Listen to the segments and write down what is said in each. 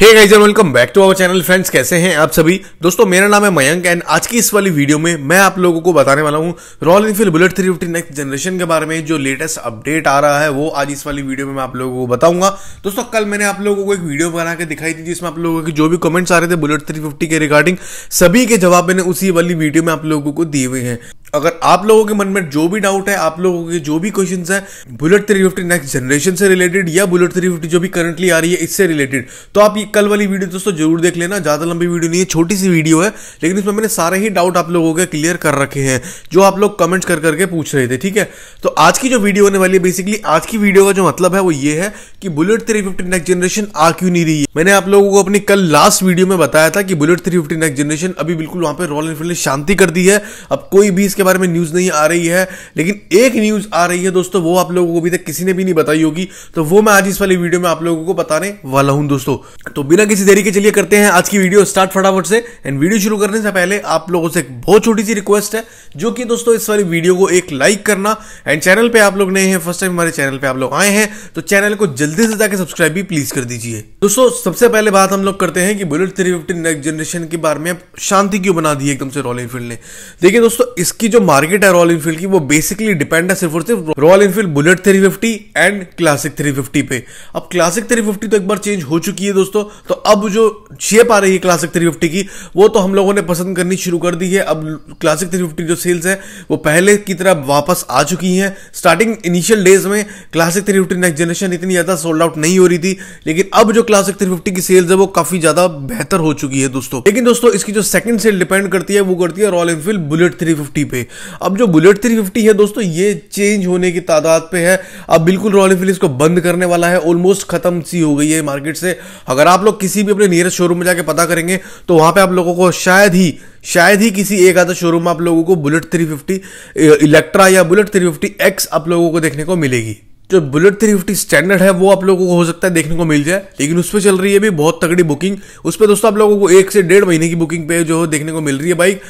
hey guys and welcome back to our channel friends कैसे हैं आप सभी दोस्तों मेरा नाम है मयंक एंड आज की इस वाली वीडियो में मैं आप लोगों को बताने वाला हूं Royal Enfield Bullet three fifty next generation के बारे में जो लेटेस्ट अपडेट आ रहा है वो आज इस वाली वीडियो में मैं आप लोगों को बताऊंगा दोस्तों कल मैंने आप लोगों को एक वीडियो बना के दिखाई थी जिसमें आप लोगों के जो भी कमेंट्स आ रहे थे बुलेट थ्री के रिगार्डिंग सभी के जवाब मैंने उसी वाली वीडियो में आप लोगों को दिए हुए हैं अगर आप लोगों के मन में जो भी डाउट है आप लोगों के जो भी क्वेश्चन है Bullet three fifty next generation से रिलेटेड या बुलेट थ्री फिफ्टी जो भी करंटली आ रही है इससे रिलेटेड तो आप ये कल वाली वीडियो दोस्तों जरूर देख लेना ज़्यादा लंबी वीडियो नहीं है छोटी सी वीडियो है लेकिन इसमें मैंने सारे ही डाउट आप लोगों के क्लियर कर रखे हैं जो आप लोग कमेंट्स कर करके पूछ रहे थे ठीक है तो आज की जो वीडियो होने वाली है बेसिकली आज की वीडियो का जो मतलब है वो ये है कि Bullet three fifty next generation आ क्यों नहीं रही है मैंने आप लोगों को अपनी कल लास्ट वीडियो में बताया था कि Bullet three fifty next generation अभी बिल्कुल वहां पर रॉयल एनफील्ड ने शांति कर दी है अब कोई भी इसके बारे में न्यूज़ नहीं आ रही है लेकिन एक न्यूज़ आ रही है दोस्तों वो आप लोगों को अभी तक किसी ने भी नहीं बताई होगी तो वो मैं आज इस वाली वीडियो में आप लोगों को बताने वाला हूं दोस्तों तो बिना किसी देरी के चलिए करते हैं आज की वीडियो स्टार्ट फटाफट से एंड वीडियो शुरू करने से पहले आप लोगों से एक बहुत छोटी सी रिक्वेस्ट है जो कि दोस्तों इस वाली वीडियो को एक लाइक करना एंड चैनल पर आप लोग नए हैं फर्स्ट टाइम हमारे चैनल पर आप लोग आए हैं तो चैनल को जल्दी से जाकर सब्सक्राइब भी प्लीज कर दीजिए दोस्तों सबसे पहले बात हम लोग करते हैं कि बुलेट थ्री नेक्स्ट जनरेशन के बारे में शांति क्यों बना दी एकदम से रॉयल एनफील्ड ने देखिए दोस्तों इसकी की जो मार्केट है रॉयल इनफील्ड की वो बेसिकली डिपेंड है सिर्फ और सिर्फ Royal Enfield Bullet 350 and Classic 350 पे अब क्लासिक 350 तो एक बार चेंज हो चुकी है दोस्तों तो अब जो शेप आ रही है क्लासिक 350 की वो तो हम लोगों ने पसंद करनी शुरू कर दी है अब क्लासिक 350 जो सेल्स है वो पहले की तरह वापस आ चुकी है स्टार्टिंग इनिशियल डेज में क्लासिक 350 नेक्स्ट जनरेशन इतनी ज़्यादा सोल्ड आउट नहीं हो रही थी लेकिन अब जो क्लासिक थ्री की सेल्स है वो काफ़ी ज़्यादा बेहतर हो चुकी है दोस्तों लेकिन दोस्तों इसकी जो सेकंड सेल डिपेंड करती है वो करती है रॉयल इनफील्ड बुलेट 350 पे पे अब जो बुलेट 350 है दोस्तों ये चेंज होने की तादाद पे है अब बिल्कुल रॉयल एनफील्ड इसको बंद करने वाला है ऑलमोस्ट खत्म सी हो गई है मार्केट से अगर आप लोग किसी भी अपने नियरेस्ट शोरूम में जाके पता करेंगे तो वहां पर आप लोगों को शायद ही शायद ही किसी एक आधा शोरूम में आप लोगों को बुलेट 350 इलेक्ट्रा या बुलेट 350 एक्स आप लोगों को देखने को मिलेगी जो बुलेट थ्री फिफ्टी स्टैंडर्ड है वो आप लोगों को हो सकता है देखने को मिल जाए लेकिन उस पर चल रही है भी बहुत तगड़ी बुकिंग उस पर दोस्तों आप लोगों को एक से डेढ़ महीने की बुकिंग पे जो देखने को मिल रही है बाइक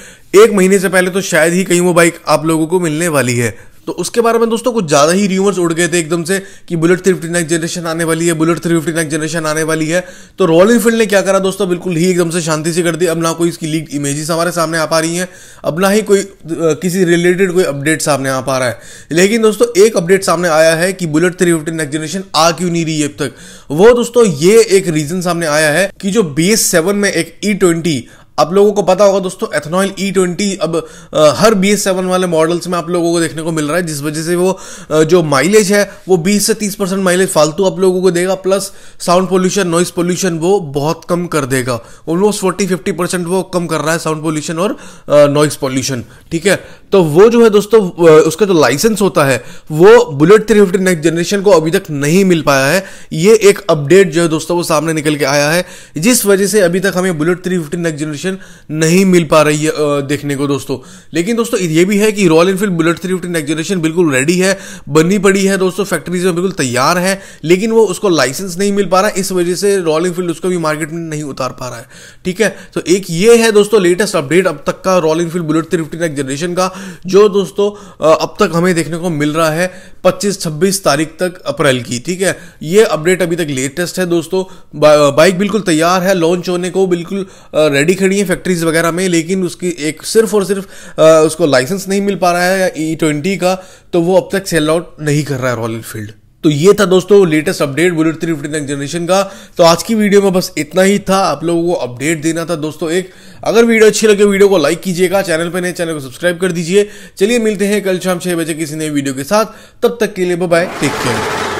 एक महीने से पहले तो शायद ही कहीं वो बाइक आप लोगों को मिलने वाली है तो उसके बारे में दोस्तों कुछ ज़्यादा ही र्यूमर्स उड़ गए थे एकदम से कि Bullet three fifty nine generation आने वाली है Bullet three fifty nine generation आने वाली है तो रॉयल इनफील्ड ने क्या करा दोस्तों बिल्कुल ही एकदम से शांति से कर दी अब ना कोई इसकी लीक इमेजेस हमारे सामने आ पा रही हैं अब ना ही कोई किसी रिलेटेड कोई अपडेट सामने आ पा रहा है लेकिन दोस्तों एक अपडेट सामने आया है कि Bullet three fifty nine generation आ क्यों नहीं रही है अब तक वो दोस्तों ये एक रीजन सामने आया है कि जो बी एस सेवन में एक ई e ट्वेंटी आप लोगों को पता होगा दोस्तों एथेनॉल ई ट्वेंटी अब आ, हर बी एस सेवन वाले मॉडल्स में आप लोगों को देखने को मिल रहा है जिस वजह से वो आ, जो माइलेज है वो 20 से 30 परसेंट माइलेज फालतू आप लोगों को देगा plus sound pollution noise pollution वो बहुत कम कर देगा ऑलमोस्ट फोर्टी फिफ्टी परसेंट वो कम कर रहा है साउंड पोल्यूशन और नॉइस पोल्यूशन ठीक है तो वो जो है दोस्तों उसका जो लाइसेंस होता है वो Bullet three fifty next generation को अभी तक नहीं मिल पाया है ये एक अपडेट जो है दोस्तों वो सामने निकल के आया है जिस वजह से अभी तक हमें Bullet three fifty next generation variation नहीं मिल पा रही है देखने को दोस्तों लेकिन दोस्तों ये भी है कि Royal Enfield Bullet three fifty next generation बिल्कुल रेडी है बनी पड़ी है दोस्तों फैक्ट्रीज में बिल्कुल तैयार है लेकिन वो उसको लाइसेंस नहीं मिल पा रहा इस वजह से रॉयल इनफील्ड उसको भी मार्केट में नहीं उतार पा रहा है ठीक है तो एक ये है दोस्तों लेटेस्ट अपडेट अब तक का Royal Enfield Bullet three fifty next generation का जो दोस्तों अब तक हमें देखने को मिल रहा है पच्चीस छब्बीस तारीख तक अप्रैल की ठीक है ये अपडेट अभी तक लेटेस्ट है दोस्तों बाइक बिल्कुल तैयार है लॉन्च होने को बिल्कुल रेडी खड़ी रही हैं फैक्ट्रीज वगैरह में लेकिन उसकी एक सिर्फ और सिर्फ आ, उसको लाइसेंस नहीं मिल पा रहा है ई e ट्वेंटी का तो वो अब तक सेल आउट नहीं कर रहा है रॉयल इनफील्ड तो ये था दोस्तों latest update Bullet three fifty next generation का तो आज की वीडियो में बस इतना ही था आप लोगों को अपडेट देना था दोस्तों एक अगर वीडियो अच्छी लगे वीडियो को लाइक कीजिएगा चैनल पर नए चैनल को सब्सक्राइब कर दीजिए चलिए मिलते हैं कल शाम छह बजे किसी नए वीडियो के साथ तब तक के लिए बाय टेक केयर